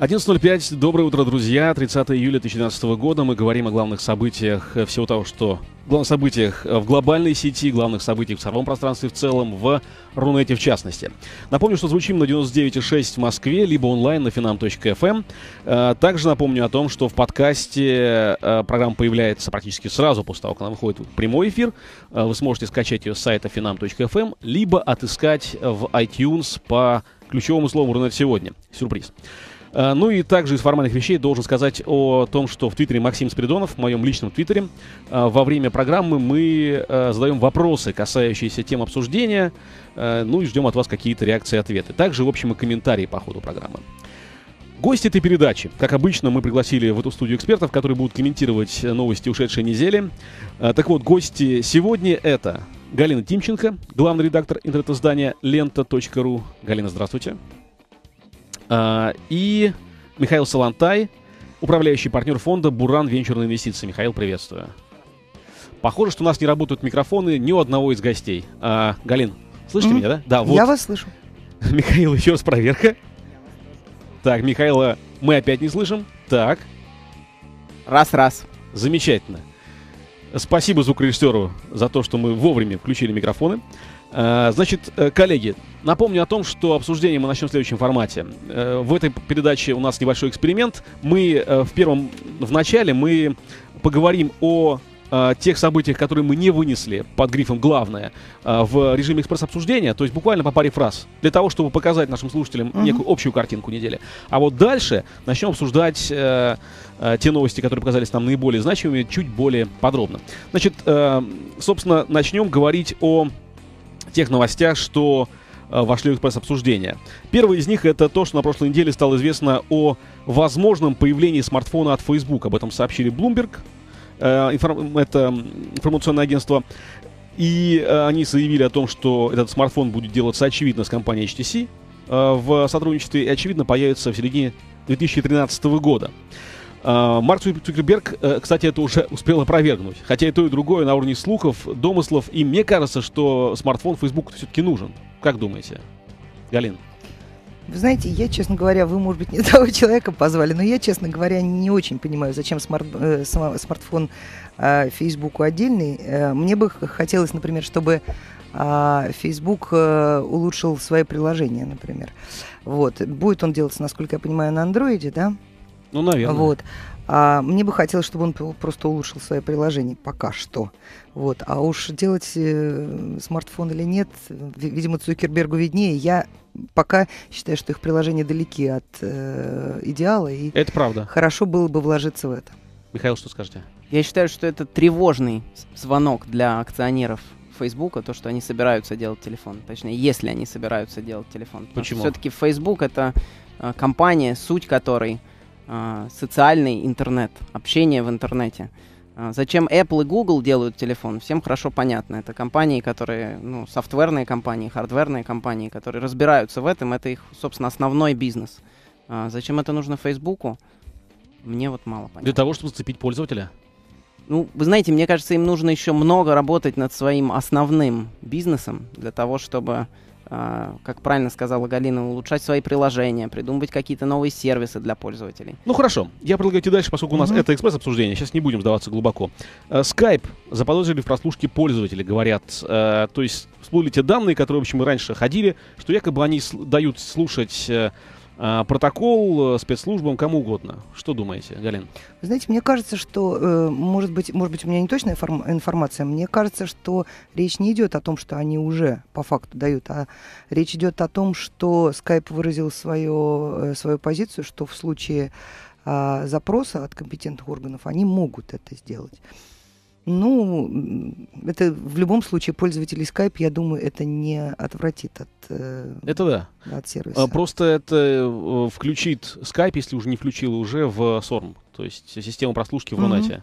11.05. Доброе утро, друзья. 30 июля 2012 года. Мы говорим о главных событиях э, всего того, что... Главных событиях э, в глобальной сети, главных событиях в цифровом пространстве в целом, в Рунете в частности. Напомню, что звучим на 99.6 в Москве, либо онлайн на finam.fm. Эм. Э, также напомню о том, что в подкасте программа появляется практически сразу после того, как она выходит в прямой эфир. Вы сможете скачать ее с сайта finam.fm, эм, либо отыскать в iTunes по ключевому слову «Рунет сегодня». Сюрприз. Э, ну и также из формальных вещей должен сказать о том, что в Твиттере Максим Спиридонов, в моем личном Твиттере, э, во время программы мы э, задаем вопросы, касающиеся тем обсуждения, ну и ждем от вас какие-то реакции и ответы. Также, в общем, и комментарии по ходу программы. Гости этой передачи. Как обычно, мы пригласили в эту студию экспертов, которые будут комментировать новости ушедшей недели. Так вот, гости сегодня это Галина Тимченко, главный редактор интернет-издания лента.ру. Галина, здравствуйте. А, и Михаил Салантай, управляющий партнер фонда «Буран Венчурные инвестиции». Михаил, приветствую. Похоже, что у нас не работают микрофоны ни у одного из гостей. А, Галин, слышите mm-hmm. меня, да? Да, вот. Я вас слышу. Михаил, еще раз проверка. Так, Михаила мы опять не слышим. Так. Раз-раз. Замечательно. Спасибо звукорежиссеру за то, что мы вовремя включили микрофоны. А, значит, э, коллеги, Напомню о том, что обсуждение мы начнем в следующем формате. Э, в этой передаче у нас небольшой эксперимент. Мы э, в первом, в начале мы поговорим о э, тех событиях, которые мы не вынесли под грифом «Главное» в режиме экспресс-обсуждения, то есть буквально по паре фраз, для того, чтобы показать нашим слушателям угу. некую общую картинку недели. А вот дальше начнем обсуждать э, те новости, которые показались нам наиболее значимыми, чуть более подробно. Значит, э, собственно, начнем говорить о тех новостях, что Э, вошли в экспресс-обсуждение. Первый из них это то, что на прошлой неделе стало известно о возможном появлении смартфона от Facebook. Об этом сообщили Bloomberg, э, информ... это информационное агентство. И э, они заявили о том, что этот смартфон будет делаться, очевидно, с компанией HTC э, в сотрудничестве и, очевидно, появится в середине 2013 года. А, Марк Цукерберг, э, кстати, это уже успел опровергнуть. Хотя и то, и другое на уровне слухов, домыслов. И мне кажется, что смартфон Facebook все-таки нужен. Как думаете, Галин? Вы знаете, я, честно говоря, вы, может быть, не того человека позвали, но я, честно говоря, не очень понимаю, зачем смарт, э, смартфон э, отдельный. Э, мне бы хотелось, например, чтобы э, а, Facebook э, улучшил свои приложения, например. Вот. Будет он делаться, насколько я понимаю, на андроиде, да? Ну, наверное. Вот. А мне бы хотелось, чтобы он просто улучшил свое приложение пока что. Вот. А уж делать э, смартфон или нет, видимо, Цукербергу виднее. Я пока считаю, что их приложения далеки от э, идеала. И это правда. Хорошо было бы вложиться в это. Михаил, что скажете? Я считаю, что это тревожный звонок для акционеров Фейсбука, то, что они собираются делать телефон. Точнее, если они собираются делать телефон. Почему? Все-таки Facebook это э, компания, суть которой – а, социальный интернет, общение в интернете. А, зачем Apple и Google делают телефон, всем хорошо понятно. Это компании, которые, ну, софтверные компании, хардверные компании, которые разбираются в этом. Это их, собственно, основной бизнес. А, зачем это нужно Фейсбуку? Мне вот мало понятно. Для того, чтобы зацепить пользователя? Ну, вы знаете, мне кажется, им нужно еще много работать над своим основным бизнесом для того, чтобы а, как правильно сказала Галина, улучшать свои приложения, придумывать какие-то новые сервисы для пользователей. Ну хорошо, я предлагаю идти дальше, поскольку у нас mm-hmm. это экспресс-обсуждение, сейчас не будем сдаваться глубоко. Э, Skype заподозрили в прослушке пользователей, говорят. Э, то есть всплыли те данные, которые, в общем, мы раньше ходили, что якобы они дают слушать э, а, протокол э, спецслужбам, кому угодно. Что думаете, Галин? знаете, мне кажется, что, э, может быть, может быть, у меня не точная информация, мне кажется, что речь не идет о том, что они уже по факту дают, а речь идет о том, что Skype выразил свою э, свою позицию, что в случае а, запроса от компетентных органов они могут это сделать. Ну, это в любом случае пользователи Skype, я думаю, это не отвратит от, э, это да. от сервиса. А, просто это э, включит Skype, если уже не включил, уже в SORM, то есть систему прослушки в Рунете. Mm-hmm.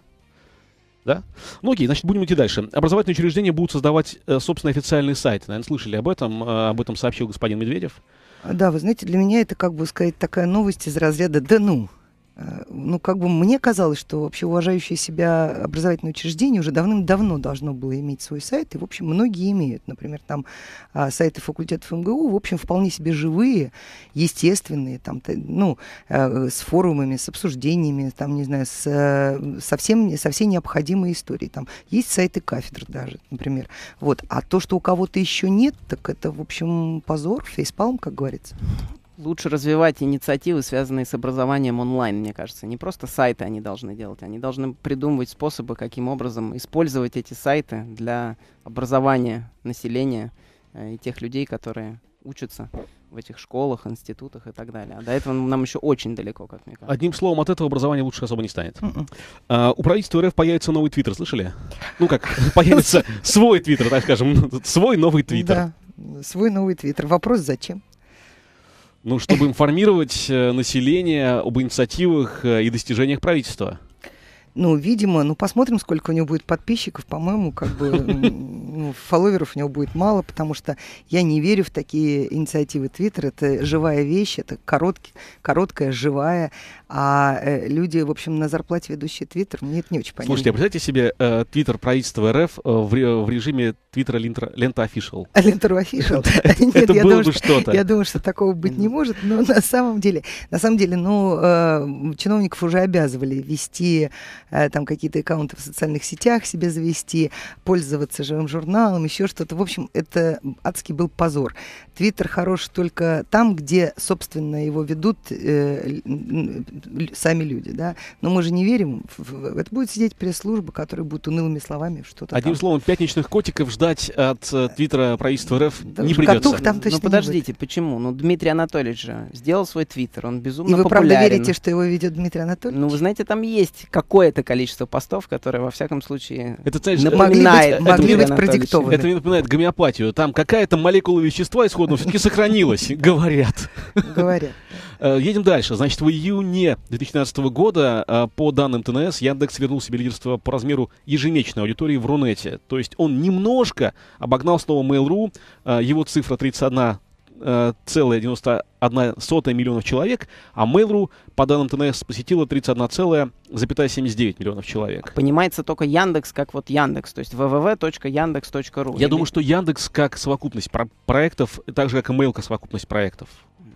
Да? Ну окей, значит, будем идти дальше. Образовательные учреждения будут создавать э, собственный официальный сайт. Наверное, слышали об этом. Э, об этом сообщил господин Медведев. А, да, вы знаете, для меня это, как бы сказать, такая новость из разряда «да ну». Э, ну, как бы мне казалось, что вообще уважающее себя образовательное учреждение уже давным-давно должно было иметь свой сайт, и, в общем, многие имеют. Например, там а, сайты факультетов МГУ, в общем, вполне себе живые, естественные, там, ну, э, с форумами, с обсуждениями, там, не знаю, с, э, совсем, со всей необходимой историей. Там есть сайты кафедр даже, например. Вот. А то, что у кого-то еще нет, так это, в общем, позор, фейспалм, как говорится лучше развивать инициативы, связанные с образованием онлайн, мне кажется. Не просто сайты они должны делать, они должны придумывать способы, каким образом использовать эти сайты для образования населения э, и тех людей, которые учатся в этих школах, институтах и так далее. А до этого нам еще очень далеко, как мне кажется. Одним словом, от этого образования лучше особо не станет. Mm-mm. М-м. А, у правительства РФ появится новый твиттер, слышали? Ну как, появится свой твиттер, так скажем, свой новый твиттер. Да, свой новый твиттер. Вопрос зачем? Ну, чтобы информировать э, население об инициативах э, и достижениях правительства. Ну, видимо, ну посмотрим, сколько у него будет подписчиков. По-моему, как бы ну, фолловеров у него будет мало, потому что я не верю в такие инициативы Твиттер. Это живая вещь, это короткий, короткая, живая а э, люди, в общем, на зарплате ведущие Твиттер, мне это не очень понятно. Слушайте, а представьте себе э, Твиттер э, правительства РФ э, в, в режиме Твиттера Лента Офишал. Лента Офишал? Это было бы что-то. Я думаю, что такого быть не может, но на самом деле, на самом деле, ну, э, чиновников уже обязывали вести там какие-то аккаунты в социальных сетях себе завести, пользоваться живым журналом, еще что-то. В общем, это адский был позор. Твиттер хорош только там, где, собственно, его ведут сами люди, да. Но мы же не верим. В, это будет сидеть пресс-служба, которая будет унылыми словами что-то Одним там. словом, пятничных котиков ждать от э, твиттера правительства РФ да, не придется. Котов там ну, точно Но ну, подождите, будет. почему? Ну, Дмитрий Анатольевич же сделал свой твиттер, он безумно И вы популярен. правда верите, что его ведет Дмитрий Анатольевич? Ну, вы знаете, там есть какое-то количество постов, которые, во всяком случае, это, знаешь, напоминает могли быть, могли быть продиктованы. Это мне напоминает гомеопатию. Там какая-то молекула вещества исходного все-таки сохранилась, говорят. Говорят. Э, едем дальше. Значит, в июне июне 2013 года, а, по данным ТНС, Яндекс вернул себе лидерство по размеру ежемесячной аудитории в Рунете. То есть он немножко обогнал слово Mail.ru, а, его цифра 31 31,91 а, миллионов человек, а Mail.ru, по данным ТНС, посетила 31,79 миллионов человек. Понимается только Яндекс как вот Яндекс, то есть www.yandex.ru. Я или... думаю, что Яндекс как совокупность про проектов, так же как и Mail как совокупность проектов.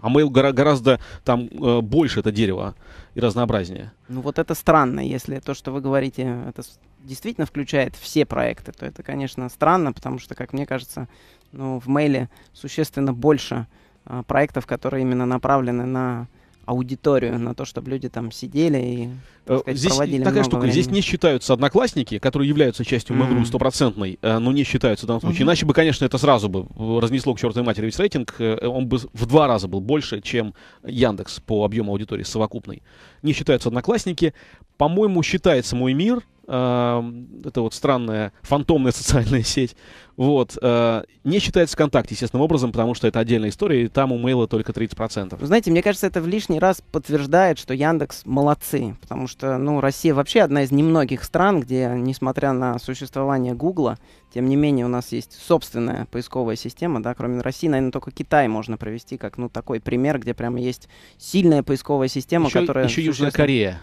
А мейл гораздо там э, больше это дерево и разнообразнее. Ну вот это странно, если то, что вы говорите, это действительно включает все проекты, то это, конечно, странно, потому что, как мне кажется, ну, в мейле существенно больше а, проектов, которые именно направлены на аудиторию, на то, чтобы люди там сидели и э, сказать, здесь проводили такая штука. Времени. Здесь не считаются одноклассники, которые являются частью Mail.ru стопроцентной, mm-hmm. но не считаются в данном случае. Mm-hmm. Иначе бы, конечно, это сразу бы разнесло к чертовой матери. Ведь рейтинг, э, он бы в два раза был больше, чем Яндекс по объему аудитории совокупной. Не считаются одноклассники. По-моему, считается «Мой мир», Эм, это вот странная фантомная социальная сеть, вот, э, не считается ВКонтакте, естественным образом, потому что это отдельная история, и там у Мейла только 30%. Вы знаете, мне кажется, это в лишний раз подтверждает, что Яндекс молодцы, потому что, ну, Россия вообще одна из немногих стран, где, несмотря на существование Гугла, тем не менее у нас есть собственная поисковая система, да, кроме России, наверное, только Китай можно провести как, ну, такой пример, где прямо есть сильная поисковая система, еще, которая... Еще Южная Корея.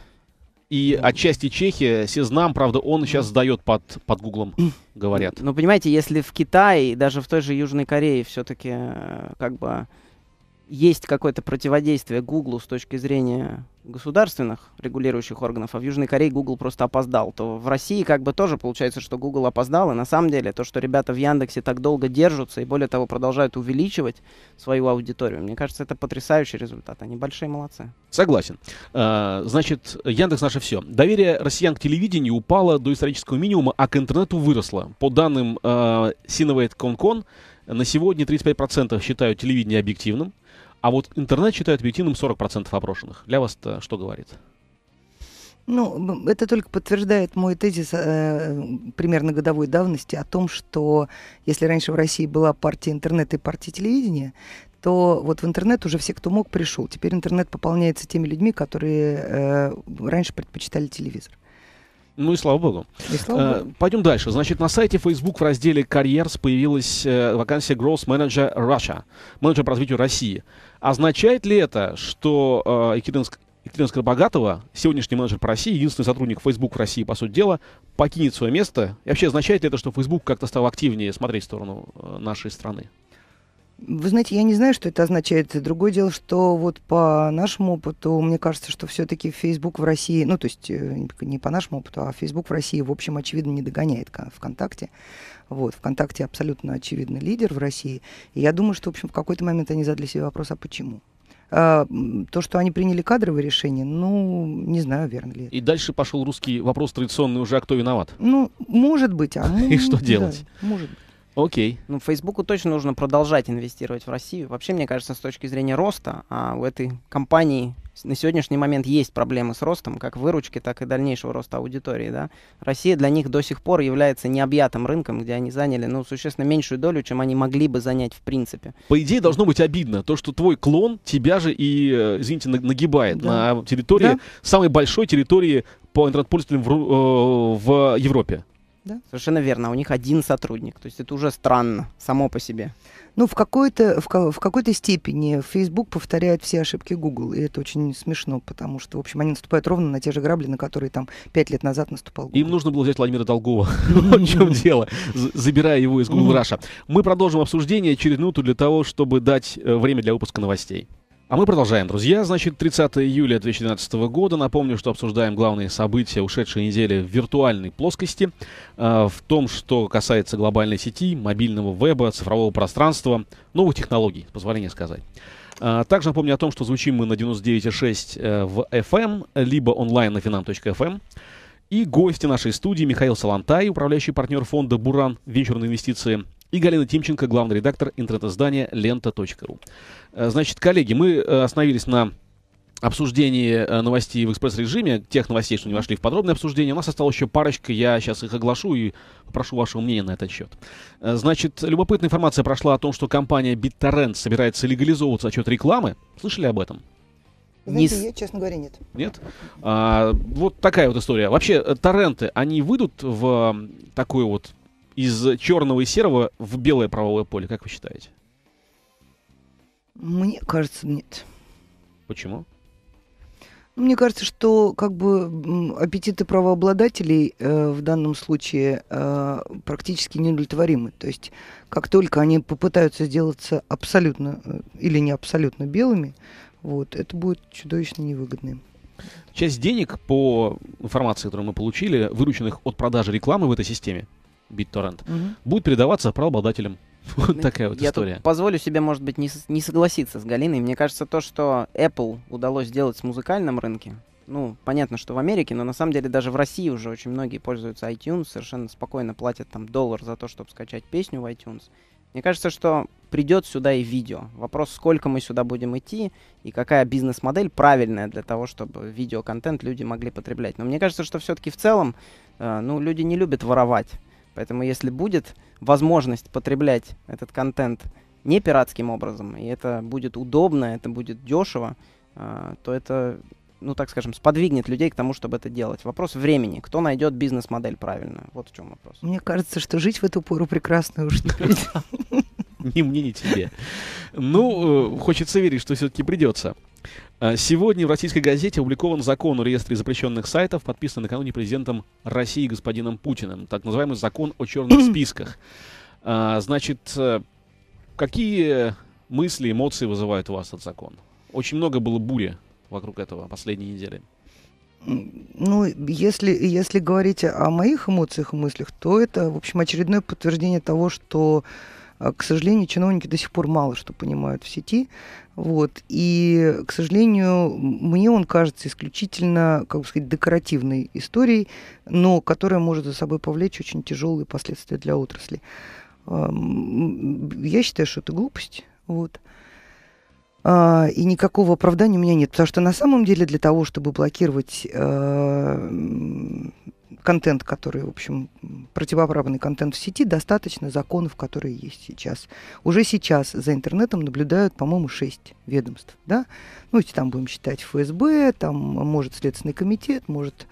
И отчасти Чехия, Сезнам, правда, он сейчас сдает под, под Гуглом, говорят. Ну, понимаете, если в Китае, даже в той же Южной Корее все-таки э, как бы есть какое-то противодействие Гуглу с точки зрения государственных регулирующих органов, а в Южной Корее Google просто опоздал, то в России как бы тоже получается, что Google опоздал, и на самом деле то, что ребята в Яндексе так долго держатся и более того продолжают увеличивать свою аудиторию, мне кажется, это потрясающий результат, они большие молодцы. Согласен. А, значит, Яндекс наше все. Доверие россиян к телевидению упало до исторического минимума, а к интернету выросло. По данным Sinovate а, Concon, на сегодня 35% считают телевидение объективным, а вот интернет считает объективным 40% опрошенных. Для вас-то что говорит? Ну, ну, это только подтверждает мой тезис э, примерно годовой давности о том, что если раньше в России была партия интернета и партия телевидения, то вот в интернет уже все, кто мог, пришел. Теперь интернет пополняется теми людьми, которые э, раньше предпочитали телевизор. Ну и слава богу. И слава э, богу. Э, пойдем дальше. Значит, на сайте Facebook в разделе «Карьерс» появилась э, вакансия Growth Manager Russia, менеджер по развитию России. Означает ли это, что э, Екатеринск, Екатерина Скоробогатова, сегодняшний менеджер по России, единственный сотрудник Facebook в России, по сути дела, покинет свое место? И вообще означает ли это, что Facebook как-то стал активнее смотреть в сторону э, нашей страны? Вы знаете, я не знаю, что это означает. Другое дело, что вот по нашему опыту, мне кажется, что все-таки Facebook в России, ну, то есть э, не по нашему опыту, а Facebook в России, в общем, очевидно, не догоняет ВКонтакте. Вот, ВКонтакте абсолютно очевидно лидер в России. И я думаю, что, в общем, в какой-то момент они задали себе вопрос, а почему? А, то, что они приняли кадровое решение, ну, не знаю, верно ли это. И дальше пошел русский вопрос традиционный уже, а кто виноват? Ну, может быть, а... И что делать? Может быть. Окей. Ну, Фейсбуку точно нужно продолжать инвестировать в Россию. Вообще, мне кажется, с точки зрения роста, а у этой компании на сегодняшний момент есть проблемы с ростом, как выручки, так и дальнейшего роста аудитории. Да? Россия для них до сих пор является необъятым рынком, где они заняли ну, существенно меньшую долю, чем они могли бы занять в принципе. По идее, должно быть обидно то, что твой клон тебя же и, э, извините, нагибает да. на территории, да? самой большой территории по интернет-пользователям в, э, в Европе да? Совершенно верно. А у них один сотрудник. То есть это уже странно само по себе. Ну, в какой-то, в, в какой-то степени Facebook повторяет все ошибки Google. И это очень смешно, потому что, в общем, они наступают ровно на те же грабли, на которые там пять лет назад наступал Google. Им нужно было взять Владимира Долгова. В чем дело? Забирая его из Google Russia. Мы продолжим обсуждение через минуту для того, чтобы дать э, время для выпуска новостей. А мы продолжаем, друзья. Значит, 30 июля 2012 года. Напомню, что обсуждаем главные события ушедшей недели в виртуальной плоскости. Э, в том, что касается глобальной сети, мобильного веба, цифрового пространства, новых технологий, позволение сказать. Э, также напомню о том, что звучим мы на 99,6 э, в FM, эм, либо онлайн на finam.fm. Эм. И гости нашей студии Михаил Салантай, управляющий партнер фонда «Буран» Венчурные инвестиции – и Галина Тимченко, главный редактор интернет-издания лента.ру. Э, значит, коллеги, мы э, остановились на обсуждении э, новостей в экспресс-режиме, тех новостей, что не вошли в подробное обсуждение. У нас осталось еще парочка, я сейчас их оглашу и прошу вашего мнения на этот счет. Значит, любопытная информация прошла о том, что компания BitTorrent собирается легализовываться отчет рекламы. Слышали об этом? Знаете, не... я, честно говоря, нет. Нет? А, вот такая вот история. Вообще, торренты, они выйдут в такой вот из черного и серого в белое правовое поле, как вы считаете? Мне кажется, нет. Почему? Ну, мне кажется, что как бы аппетиты правообладателей э, в данном случае э, практически неудовлетворимы. То есть как только они попытаются сделаться абсолютно э, или не абсолютно белыми, вот, это будет чудовищно невыгодно Часть денег, по информации, которую мы получили, вырученных от продажи рекламы в этой системе, BitTorrent, угу. будет передаваться правообладателям. Вот такая вот Я история. Тут позволю себе, может быть, не, не согласиться с Галиной. Мне кажется, то, что Apple удалось сделать с музыкальным рынке, ну, понятно, что в Америке, но на самом деле даже в России уже очень многие пользуются iTunes, совершенно спокойно платят там доллар за то, чтобы скачать песню в iTunes. Мне кажется, что придет сюда и видео. Вопрос, сколько мы сюда будем идти и какая бизнес-модель правильная для того, чтобы видеоконтент люди могли потреблять. Но мне кажется, что все-таки в целом, э, ну, люди не любят воровать. Поэтому если будет возможность потреблять этот контент не пиратским образом, и это будет удобно, это будет дешево, а, то это, ну так скажем, сподвигнет людей к тому, чтобы это делать. Вопрос времени. Кто найдет бизнес-модель правильно? Вот в чем вопрос. Мне кажется, что жить в эту пору прекрасно уж не придется. Ни мне, ни тебе. Ну, э, хочется верить, что все-таки придется. Э, сегодня в российской газете опубликован закон о реестре запрещенных сайтов, подписанный накануне президентом России господином Путиным, так называемый закон о черных списках. А, значит, э, какие мысли, эмоции вызывает у вас этот закон? Очень много было бури вокруг этого последней недели. Ну, если, если говорить о моих эмоциях и мыслях, то это, в общем, очередное подтверждение того, что а, к сожалению, чиновники до сих пор мало что понимают в сети. Вот. И, к сожалению, мне он кажется исключительно, как бы сказать, декоративной историей, но которая может за собой повлечь очень тяжелые последствия для отрасли. А, я считаю, что это глупость. Вот. А, и никакого оправдания у меня нет. Потому что на самом деле для того, чтобы блокировать контент, который, в общем, противоправный контент в сети, достаточно законов, которые есть сейчас. Уже сейчас за интернетом наблюдают, по-моему, шесть ведомств, да? Ну, если там будем считать ФСБ, там может Следственный комитет, может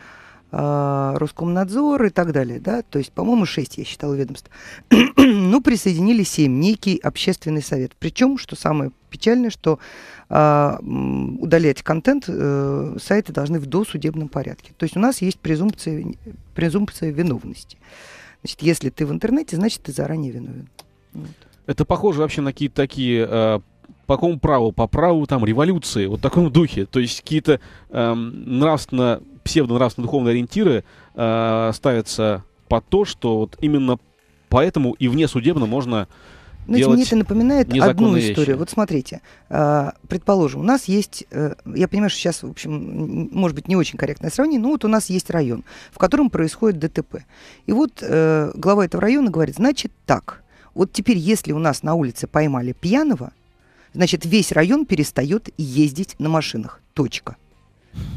а, Роскомнадзор и так далее, да, то есть, по-моему, 6 я считал ведомств. ну, присоединили 7, некий общественный совет. Причем, что самое печальное, что э, удалять контент э, сайты должны в досудебном порядке. То есть у нас есть презумпция, презумпция виновности. Значит, если ты в интернете, значит, ты заранее виновен. Вот. Это похоже вообще на какие-то такие э, по какому праву? По праву там революции, вот в таком духе. То есть какие-то эм, нравственно псевдонравственно-духовные ориентиры э, ставятся по то, что вот именно поэтому и внесудебно можно но делать мне это напоминает одну историю. Вещи. Вот смотрите, э, предположим, у нас есть, э, я понимаю, что сейчас, в общем, может быть, не очень корректное сравнение, но вот у нас есть район, в котором происходит ДТП. И вот э, глава этого района говорит, значит так, вот теперь, если у нас на улице поймали пьяного, значит, весь район перестает ездить на машинах. Точка.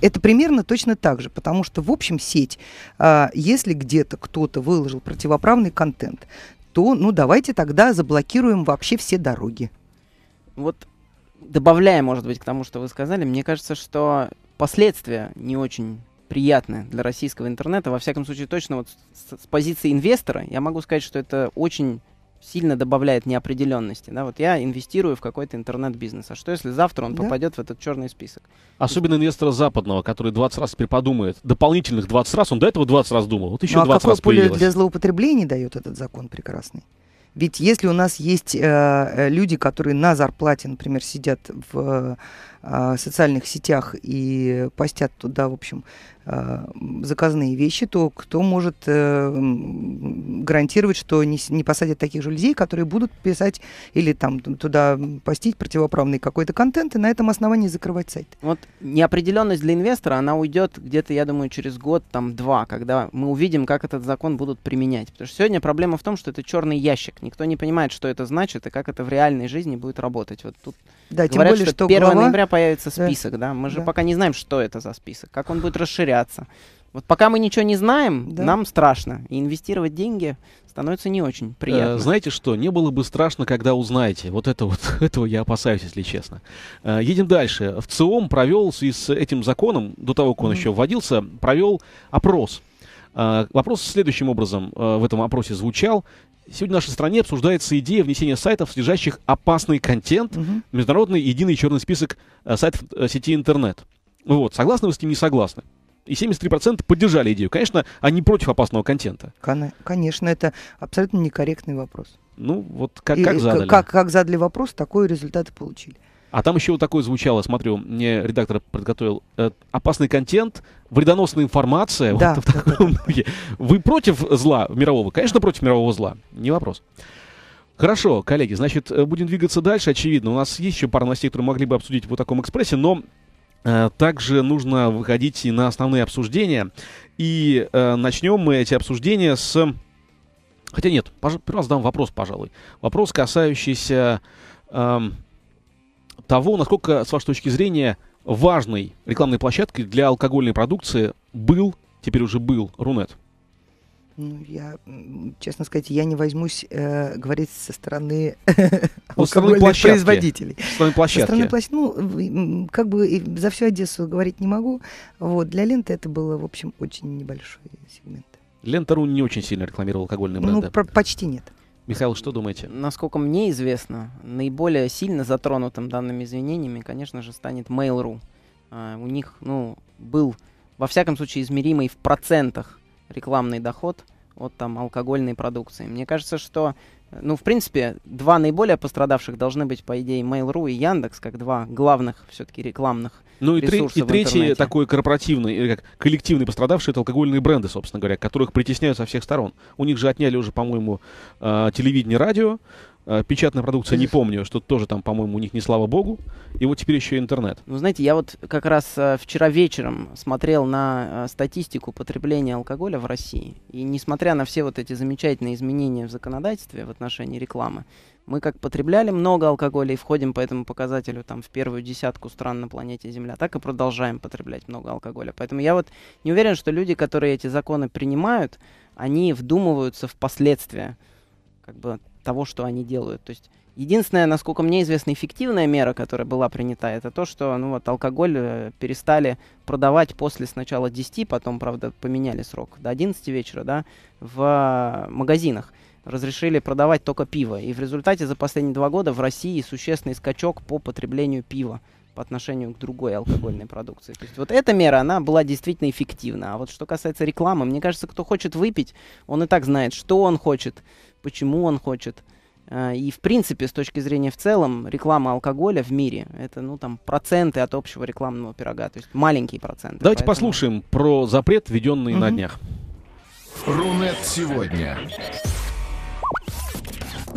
Это примерно точно так же, потому что, в общем, сеть, а, если где-то кто-то выложил противоправный контент, то, ну, давайте тогда заблокируем вообще все дороги. Вот добавляя, может быть, к тому, что вы сказали, мне кажется, что последствия не очень приятны для российского интернета. Во всяком случае, точно вот с, с позиции инвестора я могу сказать, что это очень сильно добавляет неопределенности. Да? Вот я инвестирую в какой-то интернет-бизнес. А что если завтра он да. попадет в этот черный список? Особенно инвестора западного, который 20 раз теперь подумает. Дополнительных 20 раз. Он до этого 20 раз думал. Вот еще ну, а 20 какое раз поле для злоупотребления дает этот закон прекрасный? Ведь если у нас есть э, э люди, которые на зарплате, например, сидят в а, социальных сетях и постят туда, в общем, а, заказные вещи, то кто может э, гарантировать, что не, не посадят таких же людей, которые будут писать или там туда постить противоправный какой-то контент и на этом основании закрывать сайт? Вот неопределенность для инвестора, она уйдет где-то, я думаю, через год, там, два, когда мы увидим, как этот закон будут применять. Потому что сегодня проблема в том, что это черный ящик. Никто не понимает, что это значит и как это в реальной жизни будет работать. Вот тут да, говорят, тем более, что, что 1 глава... ноября появится список, да, мы же да. пока не знаем, что это за список, как он будет расширяться. Вот пока мы ничего не знаем, да. нам страшно. И инвестировать деньги становится не очень э, приятно. Э, знаете что, не было бы страшно, когда узнаете. Вот это вот, этого я опасаюсь, если честно. Э, едем дальше. В ЦИОМ провел с этим законом, до того, как он mm-hmm. еще вводился, провел опрос. А, вопрос следующим образом э, в этом опросе звучал. Сегодня в нашей стране обсуждается идея внесения сайтов, содержащих опасный контент, угу. международный единый черный список э, сайтов э, сети интернет. Вот, согласны вы с ним, не согласны? и 73% поддержали идею. Конечно, они против опасного контента. конечно, это абсолютно некорректный вопрос. Ну, вот как, и, как задали. Как, как задали вопрос, такой результат и получили. А там еще вот такое звучало, смотрю, мне редактор подготовил. Э, опасный контент, вредоносная информация. Да, вот, да, в да, да. Вы против зла мирового? Конечно, против мирового зла. Не вопрос. Хорошо, коллеги, значит, э, будем двигаться дальше, очевидно. У нас есть еще пара новостей, которые могли бы обсудить в вот таком экспрессе, но э, также нужно выходить и на основные обсуждения. И э, начнем мы эти обсуждения с... Хотя нет, пож... сперва задам вопрос, пожалуй. Вопрос, касающийся... Эм того, насколько, с вашей точки зрения, важной рекламной площадкой для алкогольной продукции был, теперь уже был, Рунет? Ну, я, честно сказать, я не возьмусь э, говорить со стороны ну, алкогольных производителей. Со стороны площадки. Со стороны площадки. Ну, как бы за всю Одессу говорить не могу. Вот, для ленты это было, в общем, очень небольшой сегмент. Лента.ру не очень сильно рекламировал алкогольные ну, бренды. Ну, про- почти нет. Михаил, что думаете? Насколько мне известно, наиболее сильно затронутым данными извинениями, конечно же, станет Mail.ru. А, у них, ну, был, во всяком случае, измеримый в процентах рекламный доход от там алкогольной продукции. Мне кажется, что, ну, в принципе, два наиболее пострадавших должны быть, по идее, Mail.ru и Яндекс, как два главных все-таки рекламных ну и, тре- и третий такой корпоративный, или как коллективный пострадавший, это алкогольные бренды, собственно говоря, которых притесняют со всех сторон. У них же отняли уже, по-моему, э, телевидение, радио, э, печатная продукция, не помню, что тоже там, по-моему, у них не слава богу. И вот теперь еще и интернет. Ну, знаете, я вот как раз э, вчера вечером смотрел на э, статистику потребления алкоголя в России. И несмотря на все вот эти замечательные изменения в законодательстве в отношении рекламы, мы как потребляли много алкоголя и входим по этому показателю там, в первую десятку стран на планете Земля, так и продолжаем потреблять много алкоголя. Поэтому я вот не уверен, что люди, которые эти законы принимают, они вдумываются в последствия как бы, того, что они делают. То есть Единственная, насколько мне известна, эффективная мера, которая была принята, это то, что ну, вот, алкоголь э, перестали продавать после сначала 10, потом, правда, поменяли срок, до 11 вечера, да, в а, магазинах разрешили продавать только пиво. И в результате за последние два года в России существенный скачок по потреблению пива по отношению к другой алкогольной продукции. То есть вот эта мера, она была действительно эффективна. А вот что касается рекламы, мне кажется, кто хочет выпить, он и так знает, что он хочет, почему он хочет. Э, и, в принципе, с точки зрения в целом, реклама алкоголя в мире — это, ну, там, проценты от общего рекламного пирога, то есть маленькие проценты. Давайте поэтому... послушаем про запрет, введенный угу. на днях. Рунет сегодня.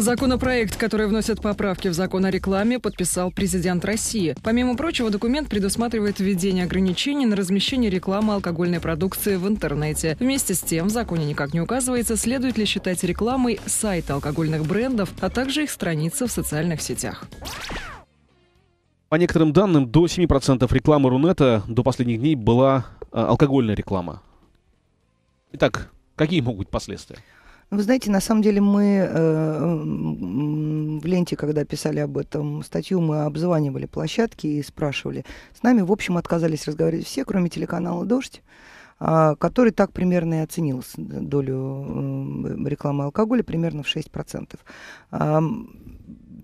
Законопроект, который вносит поправки в закон о рекламе, подписал президент России. Помимо прочего, документ предусматривает введение ограничений на размещение рекламы алкогольной продукции в интернете. Вместе с тем, в законе никак не указывается, следует ли считать рекламой сайты алкогольных брендов, а также их страницы в социальных сетях. По некоторым данным, до 7% рекламы Рунета до последних дней была э, алкогольная реклама. Итак, какие могут быть последствия? Вы знаете, на самом деле мы э, в ленте, когда писали об этом статью, мы обзванивали площадки и спрашивали. С нами, в общем, отказались разговаривать все, кроме телеканала «Дождь», а, который так примерно и оценил э, долю э, рекламы алкоголя примерно в 6%. А,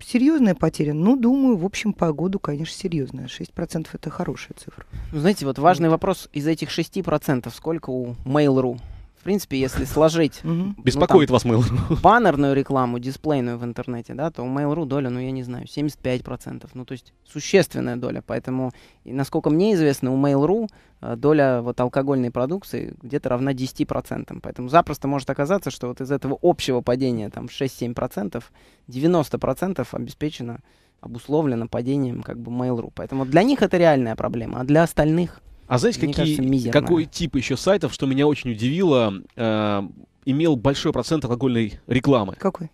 серьезная потеря? Ну, думаю, в общем, по году, конечно, серьезная. 6% это хорошая цифра. знаете, вот важный вопрос. Из этих 6% сколько у Mail.ru? В принципе, если сложить... Ну, Беспокоит вас Mail.ru. Баннерную рекламу, дисплейную в интернете, да, то у Mail.ru доля, ну, я не знаю, 75%. Ну, то есть существенная доля. Поэтому, насколько мне известно, у Mail.ru э, доля вот алкогольной продукции где-то равна 10%. Поэтому запросто может оказаться, что вот из этого общего падения там 6-7%, 90% обеспечено, обусловлено падением как бы Mail.ru. Поэтому для них это реальная проблема, а для остальных а знаете, какие, кажется, какой тип еще сайтов, что меня очень удивило, э, имел большой процент алкогольной рекламы? Какой?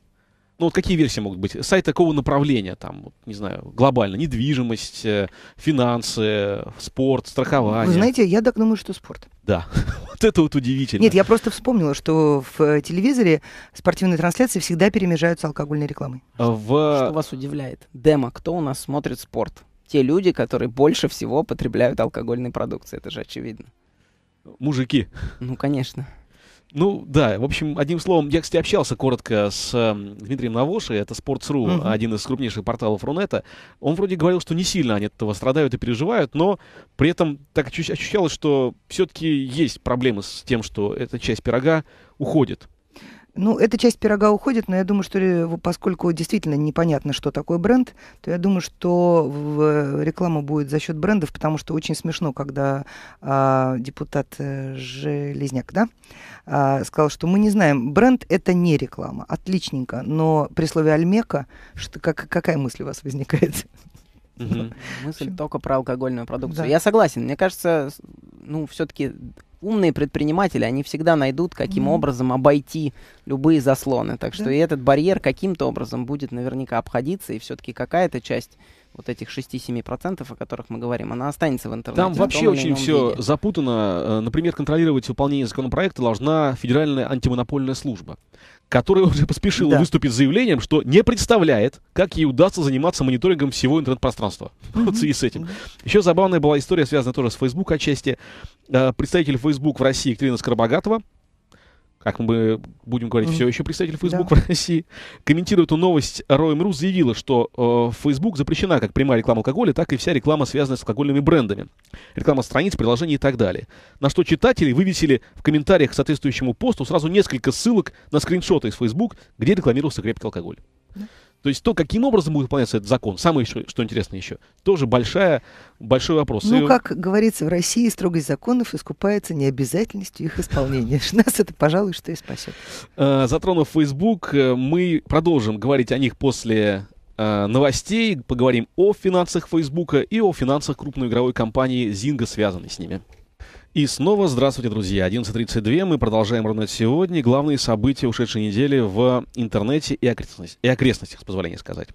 Ну вот какие версии могут быть? Сайт такого направления, там, вот, не знаю, глобально, недвижимость, э, финансы, спорт, страхование. Вы знаете, я так думаю, что спорт. Да, вот это вот удивительно. Нет, я просто вспомнила, что в э, телевизоре спортивные трансляции всегда перемежаются алкогольной рекламой. А в... Что вас удивляет? Демо, кто у нас смотрит спорт? те люди, которые больше всего потребляют алкогольной продукции, это же очевидно. Мужики. Ну, конечно. Ну да, в общем, одним словом, я, кстати, общался коротко с э, Дмитрием Навошей, это Sports.ru, Uh -huh. один из крупнейших порталов Рунета. Он вроде говорил, что не сильно они от этого страдают и переживают, но при этом так ощущалось, что все-таки есть проблемы с тем, что эта часть пирога уходит. Ну, эта часть пирога уходит, но я думаю, что поскольку действительно непонятно, что такое бренд, то я думаю, что э, реклама будет за счет брендов, потому что очень смешно, когда а, депутат э, Железняк, да, а, сказал, что мы не знаем, бренд это не реклама, отличненько, но при слове Альмека, что, как, какая мысль у вас возникает? Мысль только про алкогольную продукцию. Я согласен. Мне кажется, ну, все-таки умные предприниматели, они всегда найдут, каким mm. образом обойти любые заслоны. Так что да. и этот барьер каким-то образом будет наверняка обходиться, и все-таки какая-то часть вот этих 6-7%, о которых мы говорим, она останется в интернете. Там а вообще очень все виде. запутано. Э, например, контролировать выполнение законопроекта должна Федеральная антимонопольная служба, который уже поспешил да. выступить с заявлением, что не представляет, как ей удастся заниматься мониторингом всего интернет-пространства. Mm-hmm. Вот в с этим. Mm-hmm. Еще забавная была история, связанная тоже с Facebook отчасти. Э, представитель Facebook в России Екатерина Скоробогатова как мы будем говорить, mm-hmm. все еще представитель Facebook да. в России, комментируя эту новость, Роем.ру заявила, что э, Facebook запрещена как прямая реклама алкоголя, так и вся реклама, связанная с алкогольными брендами. Реклама страниц, приложений и так далее. На что читатели вывесили в комментариях к соответствующему посту сразу несколько ссылок на скриншоты из Facebook, где рекламировался крепкий алкоголь. Mm-hmm. То есть то, каким образом будет выполняться этот закон, самое, что, что интересно еще, тоже большая, большой вопрос. Ну, и... как говорится в России, строгость законов искупается необязательностью их исполнения. Нас это, пожалуй, что и спасет. Э, затронув Facebook, э, мы продолжим говорить о них после э, новостей, поговорим о финансах Фейсбука и о финансах крупной игровой компании «Зинго», связанной с ними. И снова здравствуйте, друзья. 11.32. Мы продолжаем ровно сегодня. Главные события ушедшей недели в интернете и, окрестностях, и окрестностях, с позволения сказать.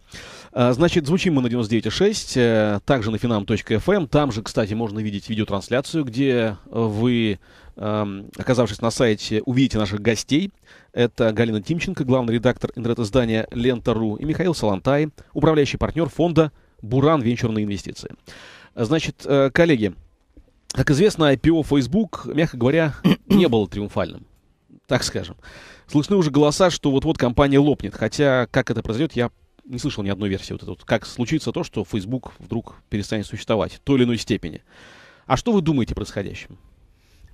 А, значит, звучим мы на 99.6, э, также на finam.fm. Эм. Там же, кстати, можно видеть видеотрансляцию, где вы, эм, оказавшись на сайте, увидите наших гостей. Это Галина Тимченко, главный редактор интернет-издания «Лента.ру» и Михаил Салантай, управляющий партнер фонда «Буран. Венчурные инвестиции». Значит, э, коллеги, как известно, IPO Facebook, мягко говоря, не было триумфальным. Так скажем. Слышны уже голоса, что вот-вот компания лопнет. Хотя, как это произойдет, я не слышал ни одной версии. Вот это вот. Как случится то, что Facebook вдруг перестанет существовать в той или иной степени. А что вы думаете о происходящем?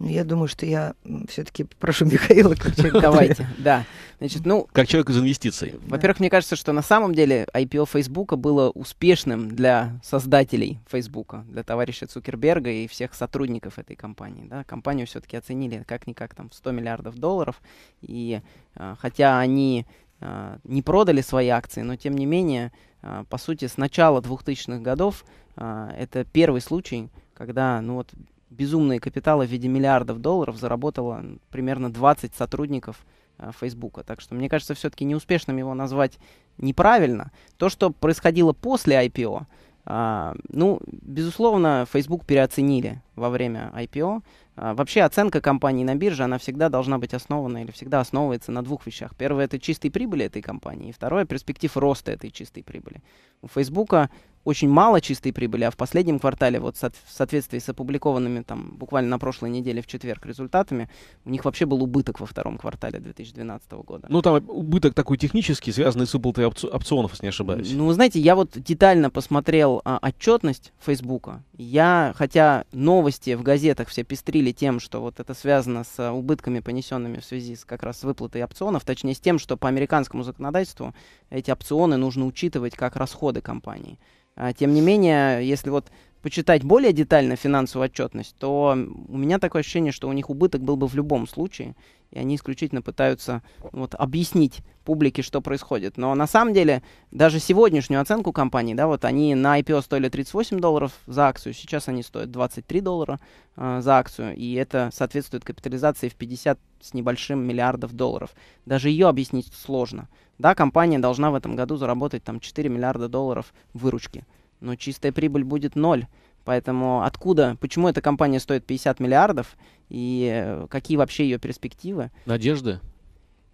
Ну, я думаю, что я все-таки прошу Михаила Ключенко. Давайте, да. Значит, ну, как человек из инвестиций. Во-первых, мне кажется, что на самом деле IPO Facebook было успешным для создателей Facebook, для товарища Цукерберга и всех сотрудников этой компании. Да? Компанию все-таки оценили как-никак там в 100 миллиардов долларов. И а, хотя они а, не продали свои акции, но тем не менее, а, по сути, с начала 2000-х годов это первый случай, когда ну вот безумные капиталы в виде миллиардов долларов заработало примерно 20 сотрудников а, Фейсбука. Так что, мне кажется, все-таки неуспешным его назвать неправильно. То, что происходило после IPO, а, ну, безусловно, Facebook переоценили во время IPO. А, вообще оценка компании на бирже, она всегда должна быть основана или всегда основывается на двух вещах. Первое – это чистые прибыли этой компании, и второе – перспектив роста этой чистой прибыли. У Facebook очень мало чистой прибыли, а в последнем квартале, вот в соответствии с опубликованными там буквально на прошлой неделе в четверг результатами, у них вообще был убыток во втором квартале 2012 года. Ну, там убыток такой технический, связанный с выплатой опционов, если не ошибаюсь. Ну, вы знаете, я вот детально посмотрел а, отчетность Фейсбука. Я, хотя новости в газетах все пестрили тем, что вот это связано с убытками, понесенными в связи с как раз выплатой опционов, точнее с тем, что по американскому законодательству эти опционы нужно учитывать как расходы компании. А, тем не менее, если вот почитать более детально финансовую отчетность, то у меня такое ощущение, что у них убыток был бы в любом случае, и они исключительно пытаются ну, вот, объяснить публике, что происходит. Но на самом деле, даже сегодняшнюю оценку компании, да, вот они на IPO стоили 38 долларов за акцию, сейчас они стоят 23 доллара э, за акцию, и это соответствует капитализации в 50 с небольшим миллиардов долларов. Даже ее объяснить сложно. Да, компания должна в этом году заработать там 4 миллиарда долларов выручки, но чистая прибыль будет ноль. Поэтому откуда, почему эта компания стоит 50 миллиардов и э, какие вообще ее перспективы? Надежды.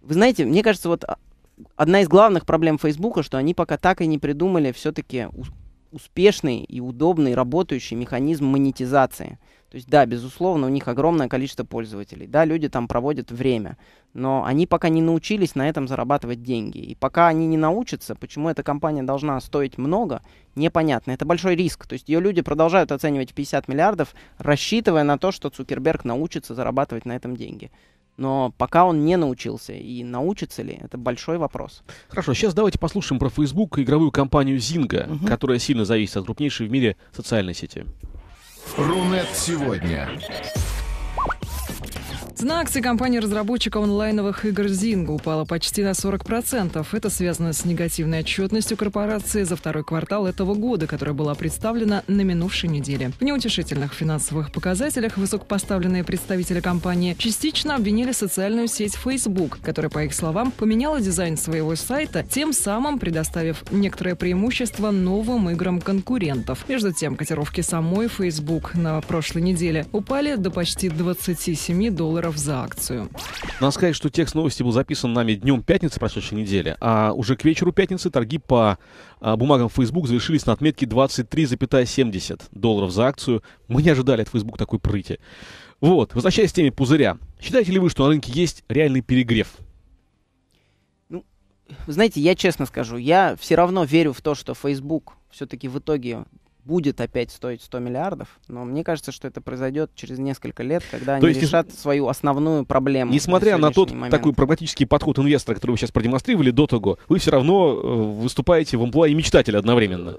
Вы знаете, мне кажется, вот а, одна из главных проблем Фейсбука, что они пока так и не придумали все-таки успешный и удобный работающий механизм монетизации. То есть, да, безусловно, у них огромное количество пользователей. Да, люди там проводят время, но они пока не научились на этом зарабатывать деньги. И пока они не научатся, почему эта компания должна стоить много, непонятно. Это большой риск. То есть ее люди продолжают оценивать в 50 миллиардов, рассчитывая на то, что Цукерберг научится зарабатывать на этом деньги. Но пока он не научился. И научится ли, это большой вопрос. Хорошо, сейчас давайте послушаем про Facebook и игровую компанию Zynga, угу. которая сильно зависит от крупнейшей в мире социальной сети. Рунет сегодня. Цена акций компании-разработчика онлайновых игр Zynga упала почти на 40%. Это связано с негативной отчетностью корпорации за второй квартал этого года, которая была представлена на минувшей неделе. В неутешительных финансовых показателях высокопоставленные представители компании частично обвинили социальную сеть Facebook, которая, по их словам, поменяла дизайн своего сайта, тем самым предоставив некоторое преимущество новым играм конкурентов. Между тем, котировки самой Facebook на прошлой неделе упали до почти 27 долларов долларов за акцию. Надо сказать, что текст новости был записан нами днем пятницы прошедшей недели, а уже к вечеру пятницы торги по а, бумагам Facebook завершились на отметке 23,70 долларов за акцию. Мы не ожидали от Facebook такой прыти. Вот, возвращаясь к теме пузыря. Считаете ли вы, что на рынке есть реальный перегрев? Ну, знаете, я честно скажу, я все равно верю в то, что Facebook все-таки в итоге будет опять стоить 100 миллиардов, но мне кажется, что это произойдет через несколько лет, когда То они есть, решат свою основную проблему. Несмотря на, на тот момент. такой прагматический подход инвестора, который вы сейчас продемонстрировали до того, вы все равно э, выступаете в амплуа и мечтатель одновременно.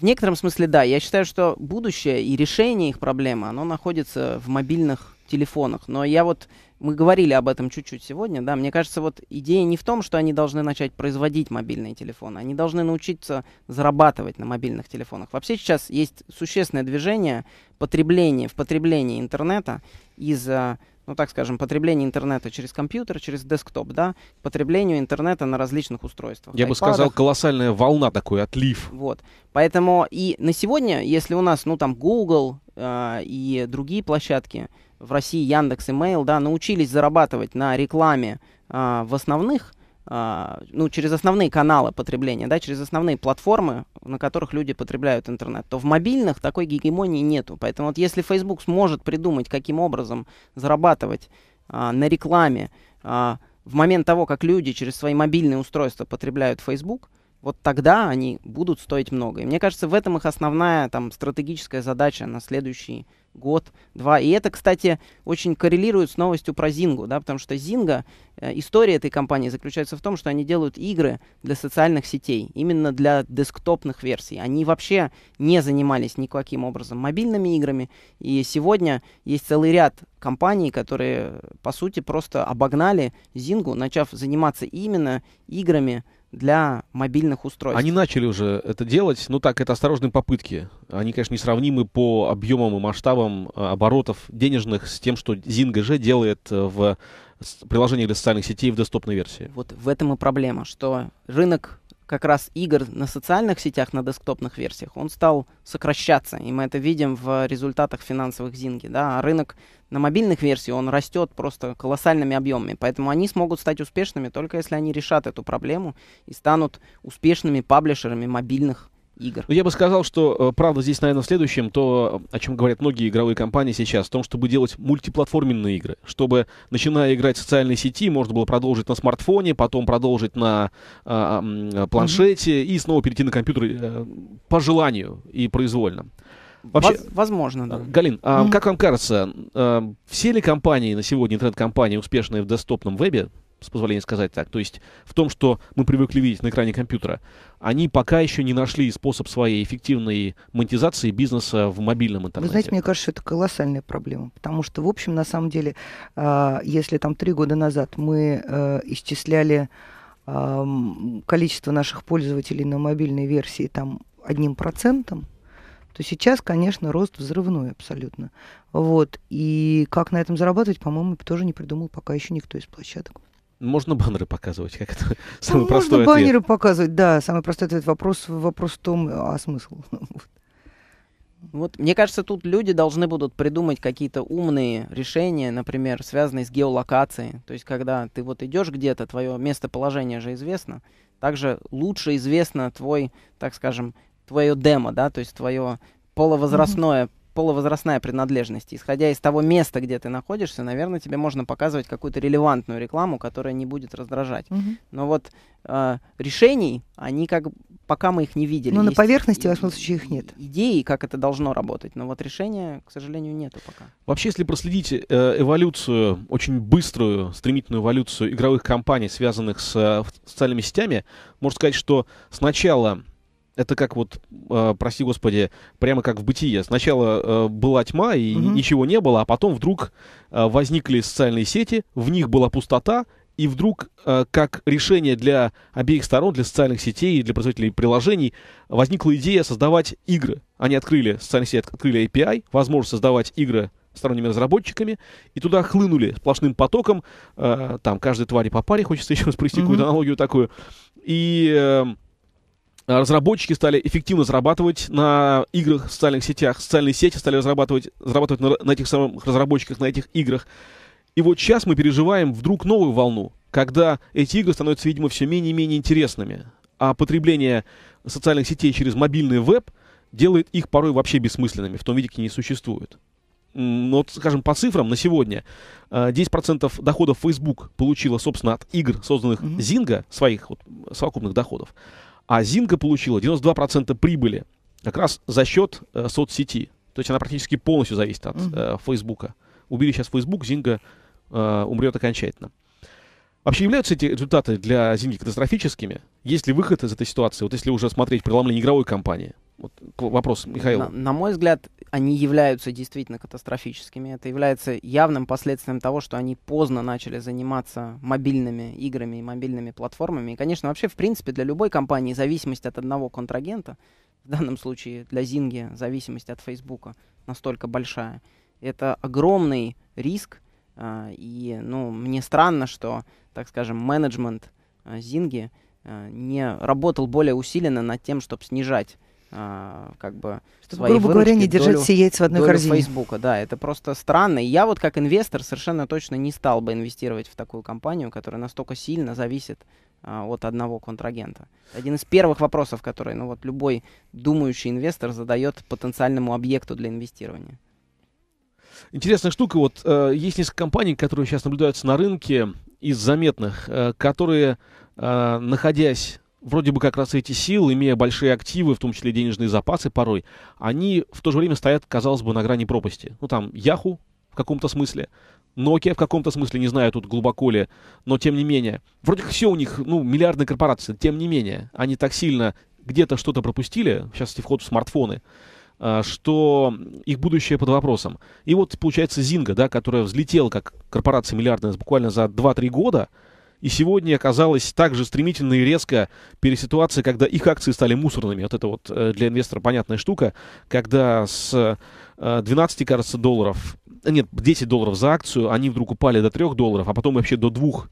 В некотором смысле, да. Я считаю, что будущее и решение их проблемы, оно находится в мобильных телефонах. Но я вот мы говорили об этом чуть-чуть сегодня, да, мне кажется, вот идея не в том, что они должны начать производить мобильные телефоны, они должны научиться зарабатывать на мобильных телефонах. Вообще сейчас есть существенное движение потребления, в потреблении интернета из, э, ну так скажем, потребления интернета через компьютер, через десктоп, да, к потреблению интернета на различных устройствах. Я iPad'ах. бы сказал, колоссальная волна такой, отлив. Вот, поэтому и на сегодня, если у нас, ну там, Google э, и другие площадки, в России Яндекс и Mail, да, научились зарабатывать на рекламе а, в основных, а, ну, через основные каналы потребления, да, через основные платформы, на которых люди потребляют интернет, то в мобильных такой гегемонии нету. Поэтому вот если Facebook сможет придумать, каким образом зарабатывать а, на рекламе а, в момент того, как люди через свои мобильные устройства потребляют Facebook, вот тогда они будут стоить много. И мне кажется, в этом их основная там, стратегическая задача на следующий год, два. И это, кстати, очень коррелирует с новостью про Зингу, да, потому что Зинга, э, история этой компании заключается в том, что они делают игры для социальных сетей, именно для десктопных версий. Они вообще не занимались никаким образом мобильными играми, и сегодня есть целый ряд компаний, которые, по сути, просто обогнали Зингу, начав заниматься именно играми для мобильных устройств. Они начали уже это делать, но ну так, это осторожные попытки. Они, конечно, несравнимы по объемам и масштабам э, оборотов денежных с тем, что ZingG делает э, в приложениях для социальных сетей в доступной версии. Вот в этом и проблема, что рынок как раз игр на социальных сетях, на десктопных версиях, он стал сокращаться, и мы это видим в результатах финансовых Зинги. Да? А рынок на мобильных версиях, он растет просто колоссальными объемами, поэтому они смогут стать успешными только если они решат эту проблему и станут успешными паблишерами мобильных игр. Ну, я бы сказал, что э, правда здесь, наверное, в следующем, то, о чем говорят многие игровые компании сейчас, в том, чтобы делать мультиплатформенные игры, чтобы, начиная играть в социальной сети, можно было продолжить на смартфоне, потом продолжить на а, э, планшете угу. и снова перейти на компьютер э, по желанию и произвольно. Вообще, возможно, да. Э, Галин, а mm-hmm. как вам кажется, э, все ли компании на сегодня, интернет-компании, успешные в десктопном вебе, с позволения сказать так. То есть в том, что мы привыкли видеть на экране компьютера, они пока еще не нашли способ своей эффективной монетизации бизнеса в мобильном интернете. Вы знаете, мне кажется, это колоссальная проблема, потому что, в общем, на самом деле, а, если там три года назад мы э, исчисляли количество наших пользователей на мобильной версии там одним процентом, то сейчас, конечно, рост взрывной абсолютно. Вот. И как на этом зарабатывать, по-моему, тоже не придумал пока еще никто из площадок. Можно баннеры показывать, как это самый ну, простой можно ответ. баннеры показывать, да, самый простой ответ. Вопрос, вопрос в том, а смысл? Вот, мне кажется, тут люди должны будут придумать какие-то умные решения, например, связанные с геолокацией. То есть, когда ты вот идешь где-то, твое местоположение же известно. Также лучше известно твой, так скажем, твое демо, да, то есть твое полувозрастное mm-hmm полувозрастная принадлежность. Исходя из того места, где ты находишься, наверное, тебе можно показывать какую-то релевантную рекламу, которая не будет раздражать. Угу. Но вот э, решений, они как пока мы их не видели. Но ну, есть на поверхности, и, во всяком случае, их нет. Идеи, как это должно работать. Но вот решения, к сожалению, нету пока. Вообще, если проследить э, эволюцию, очень быструю, стремительную эволюцию игровых компаний, связанных с э, социальными сетями, можно сказать, что сначала это как вот, э, прости господи, прямо как в бытие. Сначала э, была тьма и угу. ничего не было, а потом вдруг э, возникли социальные сети, в них была пустота, и вдруг э, как решение для обеих сторон, для социальных сетей и для производителей приложений, возникла идея создавать игры. Они открыли, социальные сети открыли API, возможность создавать игры сторонними разработчиками, и туда хлынули сплошным потоком, э, там каждой твари по паре, хочется еще раз провести mm-hmm. какую-то аналогию такую, и... Э, а, разработчики стали эффективно зарабатывать на играх в социальных сетях, социальные сети стали разрабатывать, зарабатывать на, на этих самых разработчиках, на этих играх. И вот сейчас мы переживаем вдруг новую волну, когда эти игры становятся, видимо, все менее и менее интересными, а потребление социальных сетей через мобильный веб делает их порой вообще бессмысленными, в том виде, как они существуют. Но, ну вот, скажем, по цифрам на сегодня 10% а, доходов Facebook получила, собственно, от игр, созданных mm-hmm. Zynga, своих вот, совокупных доходов. А Зинга получила 92% прибыли как раз за счет э, соцсети. То есть она практически полностью зависит от э, Фейсбука. Убили сейчас Фейсбук, Зинга э, умрет окончательно. Вообще являются эти результаты для Зинги катастрофическими? Есть ли выход из этой ситуации? Вот если уже смотреть преломление игровой компании – вот вопрос Михаил. На, на мой взгляд, они являются действительно катастрофическими. Это является явным последствием того, что они поздно начали заниматься мобильными играми и мобильными платформами. И, конечно, вообще, в принципе, для любой компании зависимость от одного контрагента, в данном случае для Зинги зависимость от Фейсбука настолько большая, это огромный риск. А, и, ну, мне странно, что, так скажем, менеджмент э, Зинги а, не работал более усиленно над тем, чтобы снижать а, как бы Чтобы, своей грубо говоря, не держать все яйца в одной корзине. Фейсбука, да, это просто странно. И я вот как инвестор совершенно точно не стал бы инвестировать в такую компанию, которая настолько сильно зависит а, от одного контрагента. Один из первых вопросов, который, ну вот любой думающий инвестор задает потенциальному объекту для инвестирования. Интересная штука. Вот э, есть несколько компаний, которые сейчас наблюдаются на рынке из заметных, э, которые, э, находясь вроде бы как раз эти силы, имея большие активы, в том числе денежные запасы порой, они в то же время стоят, казалось бы, на грани пропасти. Ну там Яху в каком-то смысле, Nokia в каком-то смысле, не знаю тут глубоко ли, но тем не менее. Вроде как все у них, ну, миллиардные корпорации, тем не менее, они так сильно где-то что-то пропустили, сейчас частности, вход в смартфоны, э, что их будущее под вопросом. И вот, получается, Зинга, да, которая взлетела как корпорация миллиардная буквально за 2-3 года, и сегодня оказалось так же стремительно и резко переситуация, когда их акции стали мусорными. Вот это вот э, для инвестора понятная штука, когда с 12, э, кажется, долларов, нет, 10 долларов за акцию, они вдруг упали до 3 долларов, а потом вообще до 2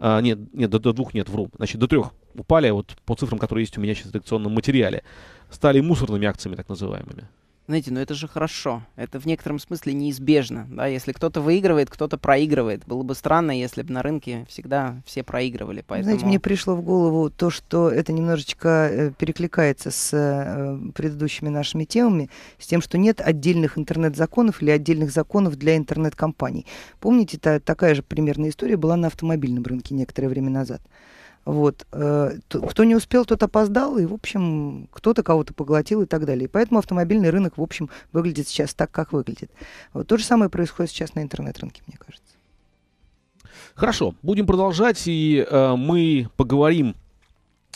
а, нет, нет, до, до двух нет, вру. Значит, до трех упали, вот по цифрам, которые есть у меня сейчас в редакционном материале. Стали мусорными акциями, так называемыми знаете, ну это же хорошо. Это в некотором смысле неизбежно. Да? Если кто-то выигрывает, кто-то проигрывает. Было бы странно, если бы на рынке всегда все проигрывали. Поэтому... Знаете, мне пришло в голову то, что это немножечко э, перекликается с э, предыдущими нашими темами, с тем, что нет отдельных интернет-законов или отдельных законов для интернет-компаний. Помните, та, такая же примерная история была на автомобильном рынке некоторое время назад. Вот. Э, кто не успел, тот опоздал, и, в общем, кто-то кого-то поглотил и так далее. И поэтому автомобильный рынок, в общем, выглядит сейчас так, как выглядит. Вот то же самое происходит сейчас на интернет-рынке, мне кажется. Хорошо, будем продолжать, и э, мы поговорим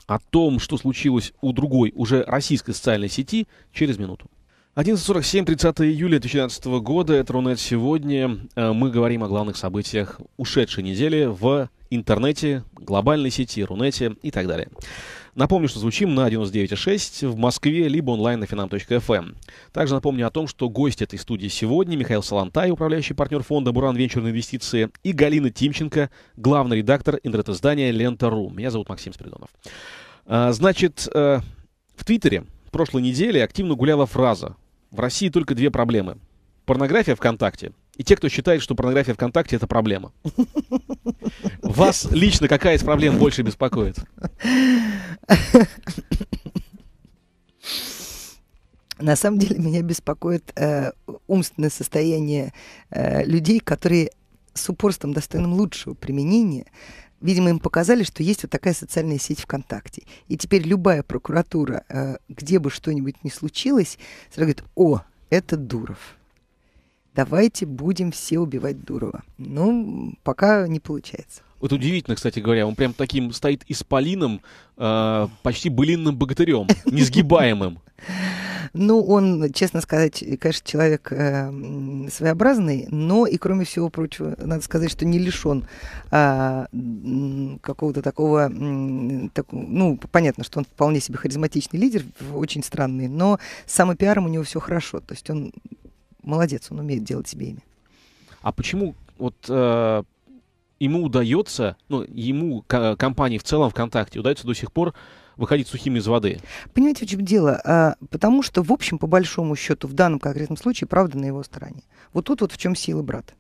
о том, что случилось у другой, уже российской социальной сети, через минуту. 11.47, 30 июля 2019 года, это Рунет сегодня. Э, мы говорим о главных событиях ушедшей недели в интернете, глобальной сети, Рунете и так далее. Напомню, что звучим на 99.6 в Москве, либо онлайн на финам.фм. Эм. Также напомню о том, что гость этой студии сегодня Михаил Салантай, управляющий партнер фонда «Буран Венчурные инвестиции», и Галина Тимченко, главный редактор интернет-издания «Лента.ру». Меня зовут Максим Спиридонов. А, значит, э, в Твиттере прошлой неделе активно гуляла фраза «В России только две проблемы – порнография ВКонтакте и те, кто считает, что порнография ВКонтакте это проблема. Вас лично какая из проблем больше беспокоит? На самом деле меня беспокоит э, умственное состояние э, людей, которые с упорством достойным лучшего применения видимо, им показали, что есть вот такая социальная сеть ВКонтакте. И теперь любая прокуратура, э, где бы что-нибудь ни случилось, сразу говорит, о, это Дуров давайте будем все убивать Дурова. Ну, пока не получается. Вот удивительно, кстати говоря, он прям таким стоит исполином, э, почти былинным богатырем, несгибаемым. Ну, он, честно сказать, конечно, человек э, своеобразный, но и, кроме всего прочего, надо сказать, что не лишен э, а, какого-то такого, э, так, ну, понятно, что он вполне себе харизматичный лидер, очень странный, но с пиаром у него все хорошо, то есть он молодец, он умеет делать себе имя. А почему вот э, ему удается, ну, ему, компании в целом ВКонтакте, удается до сих пор выходить сухими из воды? Понимаете, в чем дело? А, потому что, в общем, по большому счету, в данном конкретном случае, правда на его стороне. Вот тут вот в чем сила брата.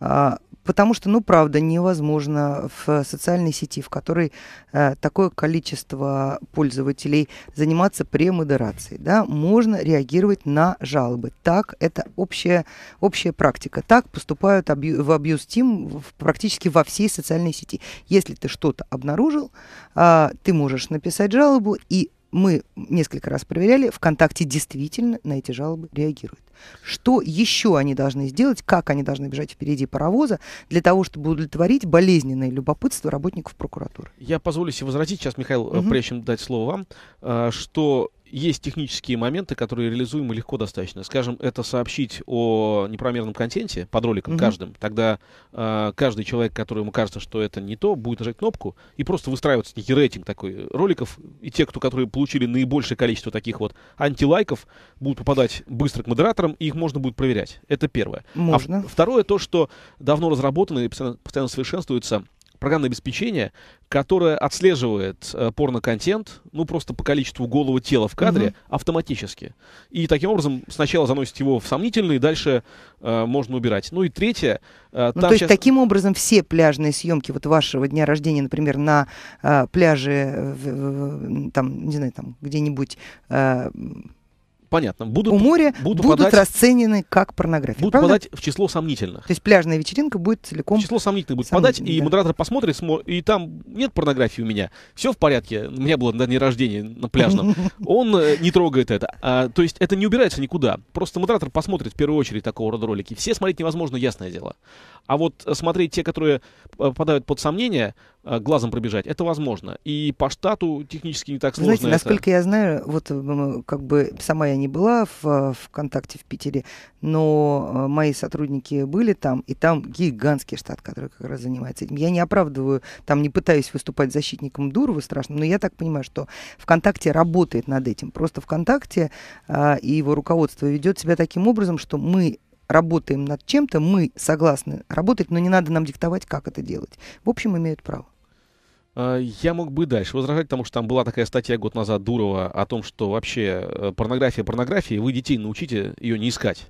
А, потому что, ну, правда, невозможно в социальной сети, в которой э, такое количество пользователей, заниматься премодерацией. Да? Можно реагировать на жалобы. Так, это общая, общая практика. Так поступают абью, в Abuse Team практически во всей социальной сети. Если ты что-то обнаружил, э, ты можешь написать жалобу, и мы несколько раз проверяли, ВКонтакте действительно на эти жалобы реагируют. Что еще они должны сделать, как они должны бежать впереди паровоза для того, чтобы удовлетворить болезненное любопытство работников прокуратуры? Я позволю себе возразить сейчас, Михаил, угу. прежде чем дать слово вам, э, что есть технические моменты, которые реализуемы легко достаточно. Скажем, это сообщить о непромерном контенте под роликом mm-hmm. каждым. Тогда э, каждый человек, который ему кажется, что это не то, будет нажать кнопку и просто выстраивается некий рейтинг такой роликов. И те, кто, которые получили наибольшее количество таких вот антилайков, будут попадать быстро к модераторам, и их можно будет проверять. Это первое. А можно. А второе то, что давно разработано и постоянно, постоянно совершенствуется программное обеспечение, которое отслеживает э, порно-контент, ну, просто по количеству голого тела в кадре, угу. автоматически. И таким образом сначала заносит его в сомнительный, дальше э, можно убирать. Ну и третье... Э, ну, то есть часть... таким образом все пляжные съемки вот вашего дня рождения, например, на э, пляже, э, там, не знаю, там где-нибудь... Э, понятно. Будут, у моря будут, будут подать, расценены как порнография. Будут правда? подать в число сомнительных. То есть пляжная вечеринка будет целиком... В число сомнительных будет подать, да. и модератор посмотрит, и там нет порнографии у меня, все в порядке, у меня было на дне рождения на пляжном. Он э, не трогает это. А, то есть это не убирается никуда. Просто модератор посмотрит в первую очередь такого рода ролики. Все смотреть невозможно, ясное дело. А вот э, смотреть те, которые э, попадают под сомнение, Э, глазом пробежать. Это возможно. И по штату технически не так сложно. Знаете, это. насколько я знаю, вот э, как бы сама я не была в э, ВКонтакте в Питере, но мои сотрудники были там, и там гигантский штат, который как раз занимается этим. Я не оправдываю, там не пытаюсь выступать защитником Дурова страшно, но я так понимаю, что ВКонтакте работает над этим. Просто ВКонтакте а, и его руководство ведет себя таким образом, что мы работаем над чем-то, мы согласны работать, но не надо нам диктовать, как это делать. В общем, имеют право. А, я мог бы дальше возражать, потому что там была такая статья год назад Дурова о том, что вообще э, порнография порнографии, вы детей научите ее не искать.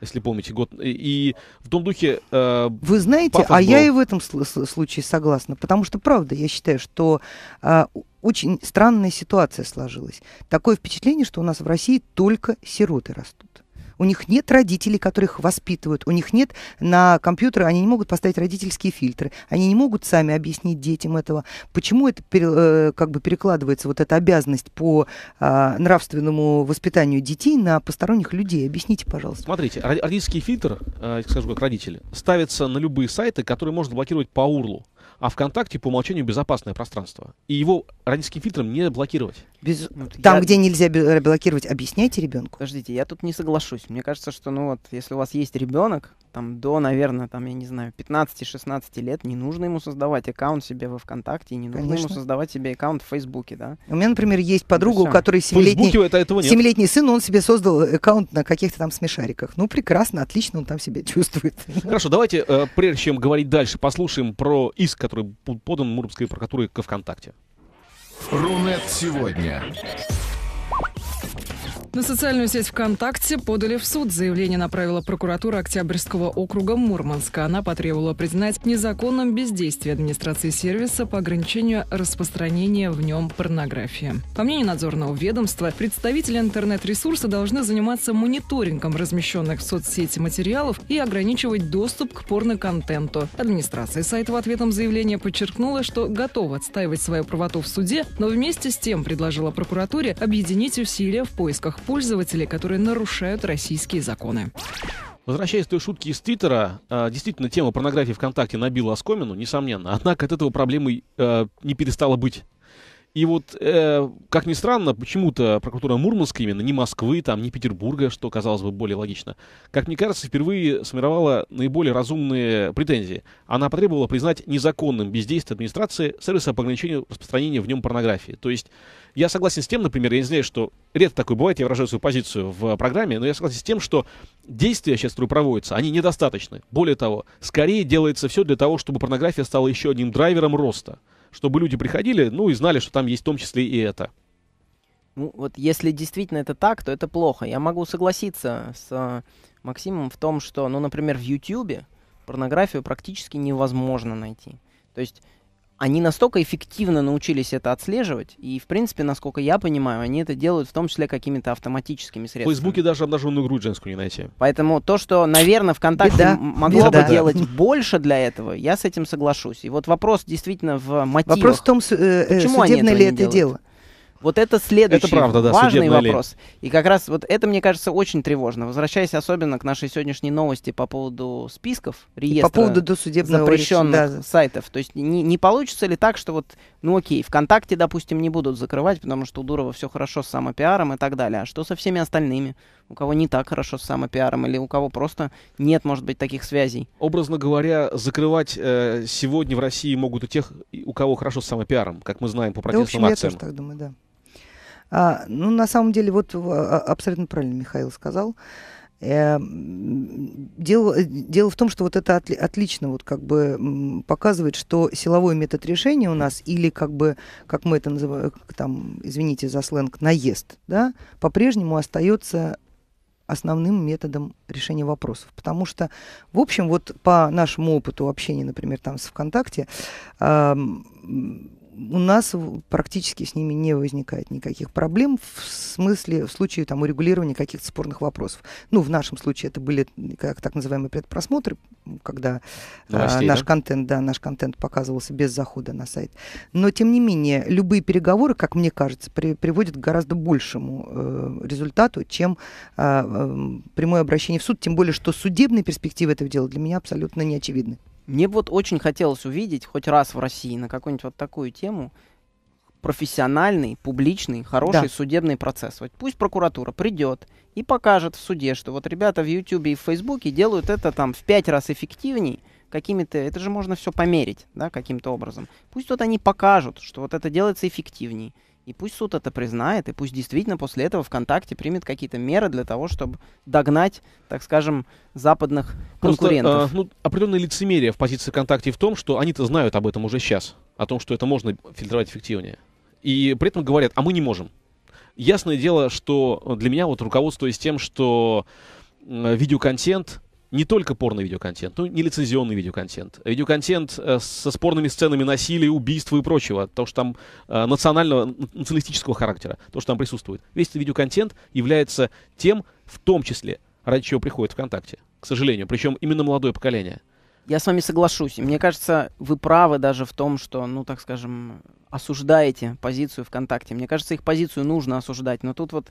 Если помните, год. И в том духе... Э, вы знаете, а был... я и в этом случае согласна, потому что, правда, я считаю, что э, очень странная ситуация сложилась. Такое впечатление, что у нас в России только сироты растут. У них нет родителей, которых воспитывают. У них нет на компьютеры, они не могут поставить родительские фильтры. Они не могут сами объяснить детям этого. Почему это э, как бы перекладывается вот эта обязанность по а, нравственному воспитанию детей на посторонних людей? Объясните, пожалуйста. Смотрите, родительский фильтр, э, скажу как родители, ставится на любые сайты, которые можно блокировать по урлу а ВКонтакте по умолчанию безопасное пространство. И его родительским фильтром не блокировать. Без... Ну, Там, я... где нельзя э, блокировать, объясняйте ребенку. Подождите, я тут не соглашусь. Мне кажется, что, ну вот, если у вас есть ребенок, там до, наверное, там, я не знаю, 15-16 лет, не нужно ему создавать аккаунт себе во ВКонтакте, не нужно Конечно. ему создавать себе аккаунт в Фейсбуке, да? У меня, например, есть подруга, у которой 7-летний, это, этого 7 сын, он себе создал э, аккаунт на каких-то там смешариках. Ну, прекрасно, отлично он там себя чувствует. Хорошо, давайте, э, прежде чем говорить дальше, послушаем про иск, который подан Муромской прокуратурой ко ВКонтакте. Рунет сегодня. На социальную сеть ВКонтакте подали в суд. Заявление направила прокуратура Октябрьского округа Мурманска. Она потребовала признать незаконным бездействие администрации сервиса по ограничению распространения в нем порнографии. По мнению надзорного ведомства, представители интернет-ресурса должны заниматься мониторингом размещенных в соцсети материалов и ограничивать доступ к порноконтенту. Администрация сайта в ответном заявлении подчеркнула, что готова отстаивать свою правоту в суде, но вместе с тем предложила прокуратуре объединить усилия в поисках пользователей, которые нарушают российские законы. Возвращаясь к той шутке из Твиттера, а, действительно, тема порнографии ВКонтакте набила оскомину, несомненно. Однако от этого проблемы а, не перестала быть. И вот, э, как ни странно, почему-то прокуратура Мурманска именно, не Москвы, там, не Петербурга, что казалось бы более логично, как мне кажется, впервые сформировала наиболее разумные претензии. Она потребовала признать незаконным бездействие администрации сервиса по ограничению распространения в нем порнографии. То есть я согласен с тем, например, я не знаю, что редко такое бывает, я выражаю свою позицию в э, программе, но я согласен с тем, что действия сейчас, которые проводятся, они недостаточны. Более того, скорее делается все для того, чтобы порнография стала еще одним драйвером роста. Чтобы люди приходили, ну и знали, что там есть в том числе и это. Ну, вот если действительно это так, то это плохо. Я могу согласиться с э, Максимом в том, что, ну, например, в Ютьюбе порнографию практически невозможно найти. То есть они настолько эффективно научились это отслеживать, и, в принципе, насколько я понимаю, они это делают в том числе какими-то автоматическими средствами. В Фейсбуке даже обнаженную грудь женскую не найти. Поэтому то, что, наверное, ВКонтакте да. могло да. бы да. делать больше для этого, я с этим соглашусь. И вот вопрос действительно в мотивах. Вопрос в том, э, э, судебное ли это дело. Вот это следующий это правда, да, важный вопрос. Ли. И как раз вот это, мне кажется, очень тревожно. Возвращаясь особенно к нашей сегодняшней новости по поводу списков, реестра по поводу досудебного запрещенных решения, да. сайтов. То есть не, не получится ли так, что вот, ну окей, ВКонтакте, допустим, не будут закрывать, потому что у Дурова все хорошо с самопиаром и так далее. А что со всеми остальными? У кого не так хорошо с самопиаром или у кого просто нет, может быть, таких связей? Образно говоря, закрывать э, сегодня в России могут у тех, у кого хорошо с самопиаром, как мы знаем по протестным да, общем, акциям. Я тоже так думаю, да. А, ну, на самом деле, вот а, а, абсолютно правильно Михаил сказал. Э, дело, э, дело в том, что вот это отли, отлично вот как бы показывает, что силовой метод решения у нас или как бы, как мы это называем, там, извините за сленг, наезд, да, по-прежнему остается основным методом решения вопросов. Потому что, в общем, вот по нашему опыту общения, например, там с ВКонтакте, у нас практически с ними не возникает никаких проблем в смысле, в случае там, урегулирования каких-то спорных вопросов. Ну, в нашем случае это были как, так называемые предпросмотры, когда а, Новостей, а, наш да? контент, да, наш контент показывался без захода на сайт. Но, тем не менее, любые переговоры, как мне кажется, при, приводят к гораздо большему э, результату, чем а, э, прямое обращение в суд, тем более, что судебные перспективы этого дела для меня абсолютно не очевидны. Мне вот очень хотелось увидеть хоть раз в России на какую-нибудь вот такую тему профессиональный, публичный, хороший да. судебный процесс. Вот пусть прокуратура придет и покажет в суде, что вот ребята в Ютубе и в Фейсбуке делают это там в пять раз эффективней, какими-то, это же можно все померить, да, каким-то образом. Пусть вот они покажут, что вот это делается эффективней. И пусть суд это признает, и пусть действительно после этого ВКонтакте примет какие-то меры для того, чтобы догнать, так скажем, западных Просто, конкурентов. Э, ну, определенное лицемерие в позиции ВКонтакте в том, что они-то знают об этом уже сейчас, о том, что это можно фильтровать эффективнее. И при этом говорят, а мы не можем. Ясное дело, что для меня вот руководство руководствуясь тем, что видеоконтент не только порно-видеоконтент, ну, нелицензионный видеоконтент. Видеоконтент э, со спорными сценами насилия, убийства и прочего, то, что там э, национального, националистического характера, то, что там присутствует. Весь этот видеоконтент является тем, в том числе, ради чего приходит ВКонтакте, к сожалению. Причем именно молодое поколение. Я с вами соглашусь. Мне кажется, вы правы даже в том, что, ну, так скажем, осуждаете позицию ВКонтакте. Мне кажется, их позицию нужно осуждать. Но тут вот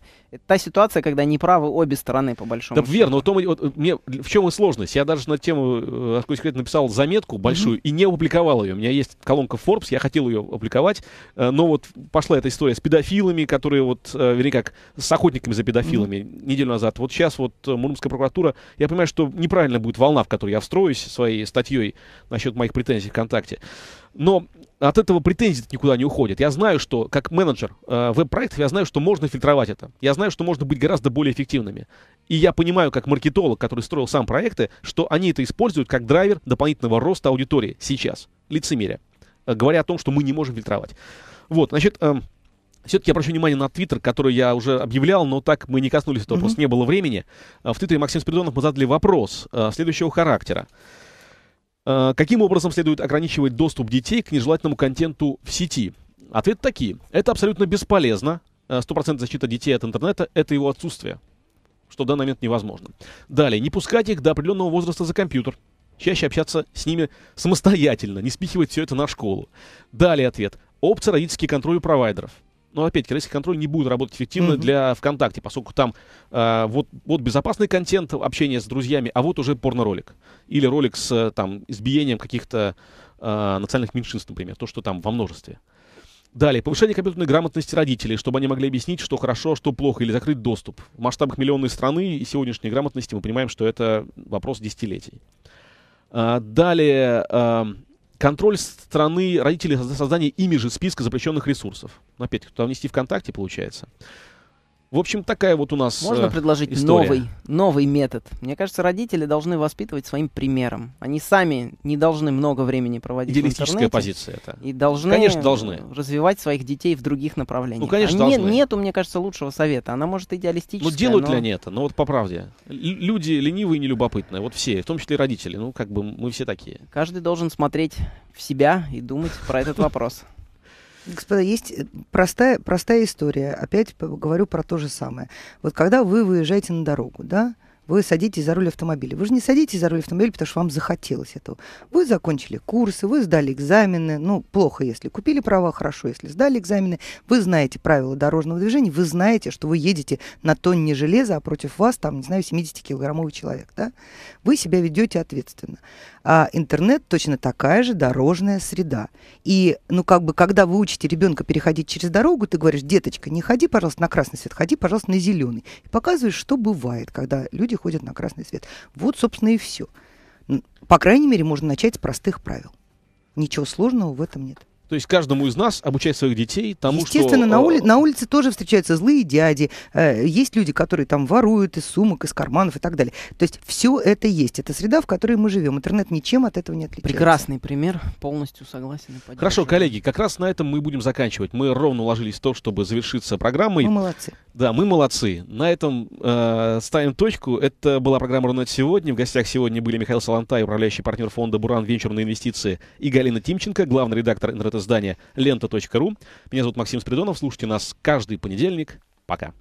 та ситуация, когда неправы обе стороны, по большому да, счету. верно. Вот, вот, э, мне, в чем и сложность? Я даже на тему э, «Открой секрет» написал заметку большую mm-hmm. и не опубликовал ее. У меня есть колонка Forbes, я хотел ее опубликовать, э, но вот пошла эта история с педофилами, которые вот, вернее, как с охотниками за педофилами mm-hmm. неделю назад. Вот сейчас вот Мурманская прокуратура, я понимаю, что неправильно будет волна, в которую я встроюсь своей статьей насчет моих претензий ВКонтакте. Но от этого претензий никуда не уходят. Я знаю, что как менеджер э, веб-проектов, я знаю, что можно фильтровать это. Я знаю, что можно быть гораздо более эффективными. И я понимаю, как маркетолог, который строил сам проекты, что они это используют как драйвер дополнительного роста аудитории сейчас. Лицемерие. Э, говоря о том, что мы не можем фильтровать. Вот, значит... Э, эм, все-таки я обращу внимание на Твиттер, который я уже объявлял, но так мы не коснулись этого, mm-hmm. просто не было времени. Э, в Твиттере Максим Спиридонов мы задали вопрос э, следующего характера. Э, каким образом следует ограничивать доступ детей к нежелательному контенту в сети? Ответ такие. Это абсолютно бесполезно. 100% э, защита детей от интернета – это его отсутствие, что в данный момент невозможно. Далее, не пускать их до определенного возраста за компьютер. Чаще общаться с ними самостоятельно, не спихивать все это на школу. Далее ответ. Опция родительский контроль у провайдеров но ну, опять-таки российский контроль не будет работать эффективно mm-hmm. для ВКонтакте, поскольку там э, вот, вот безопасный контент, общение с друзьями, а вот уже порно-ролик. Или ролик с э, там избиением каких-то э, национальных меньшинств, например, то, что там во множестве. Далее, повышение компьютерной грамотности родителей, чтобы они могли объяснить, что хорошо, что плохо, или закрыть доступ. В масштабах миллионной страны и сегодняшней грамотности мы понимаем, что это вопрос десятилетий. А, далее, эм, Контроль страны родителей за создание имиджа списка запрещенных ресурсов. Ну, опять-таки, туда внести ВКонтакте получается. В общем, такая вот у нас Можно э, предложить история. новый, новый метод. Мне кажется, родители должны воспитывать своим примером. Они сами не должны много времени проводить Идеалистическая в позиция это. И должны, конечно, должны развивать своих детей в других направлениях. Ну, конечно, а не, Нету, мне кажется, лучшего совета. Она может идеалистическая. Ну, делают но... ли они это? Ну, вот по правде. Люди ленивые и нелюбопытные. Вот все, в том числе родители. Ну, как бы мы все такие. Каждый должен смотреть в себя и думать про этот вопрос. Господа, есть э, простая, простая история. Опять говорю про то же самое. Вот когда вы выезжаете на дорогу, да, вы садитесь за руль автомобиля. Вы же не садитесь за руль автомобиля, потому что вам захотелось этого. Вы закончили курсы, вы сдали экзамены. Ну, плохо, если купили права, хорошо, если сдали экзамены. Вы знаете правила дорожного движения, вы знаете, что вы едете на тонне железа, а против вас там, не знаю, 70-килограммовый человек. Да? Вы себя ведете ответственно а интернет точно такая же дорожная среда. И, ну, как бы, когда вы учите ребенка переходить через дорогу, ты говоришь, деточка, не ходи, пожалуйста, на красный свет, ходи, пожалуйста, на зеленый. И показываешь, что бывает, когда люди ходят на красный свет. Вот, собственно, и все. По крайней мере, можно начать с простых правил. Ничего сложного в этом нет. То есть каждому из нас обучать своих детей тому, Естественно, что... естественно а, на улице тоже встречаются злые дяди, э, есть люди, которые там воруют из сумок, из карманов и так далее. То есть все это есть. Это среда, в которой мы живем. Интернет ничем от этого не отличается. Прекрасный пример, полностью согласен. Хорошо, коллеги, как раз на этом мы будем заканчивать. Мы ровно уложились в то, чтобы завершиться программой. Мы молодцы. Да, мы молодцы. На этом э, ставим точку. Это была программа «Рунет сегодня». В гостях сегодня были Михаил Салантай, управляющий партнер фонда «Буран Венчурные инвестиции» и Галина Тимченко, главный редактор интернет издания лента.ру. Меня зовут Максим Спиридонов. Слушайте нас каждый понедельник. Пока.